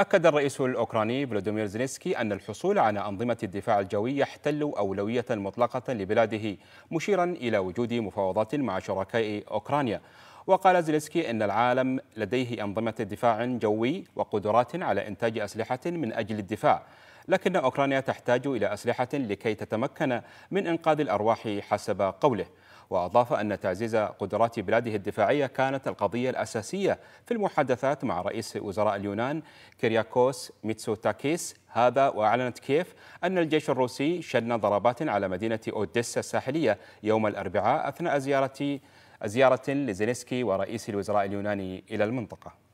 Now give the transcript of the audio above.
أكد الرئيس الأوكراني فلاديمير زينسكي أن الحصول على أنظمة الدفاع الجوي يحتل أولوية مطلقة لبلاده مشيرا إلى وجود مفاوضات مع شركاء أوكرانيا وقال زيلسكي أن العالم لديه أنظمة دفاع جوي وقدرات على إنتاج أسلحة من أجل الدفاع لكن أوكرانيا تحتاج إلى أسلحة لكي تتمكن من إنقاذ الأرواح حسب قوله وأضاف أن تعزيز قدرات بلاده الدفاعية كانت القضية الأساسية في المحادثات مع رئيس وزراء اليونان كيرياكوس ميتسوتاكيس هذا وأعلنت كيف أن الجيش الروسي شن ضربات على مدينة أوديسا الساحلية يوم الأربعاء أثناء زيارة زيارة لزيليسكي ورئيس الوزراء اليوناني إلى المنطقة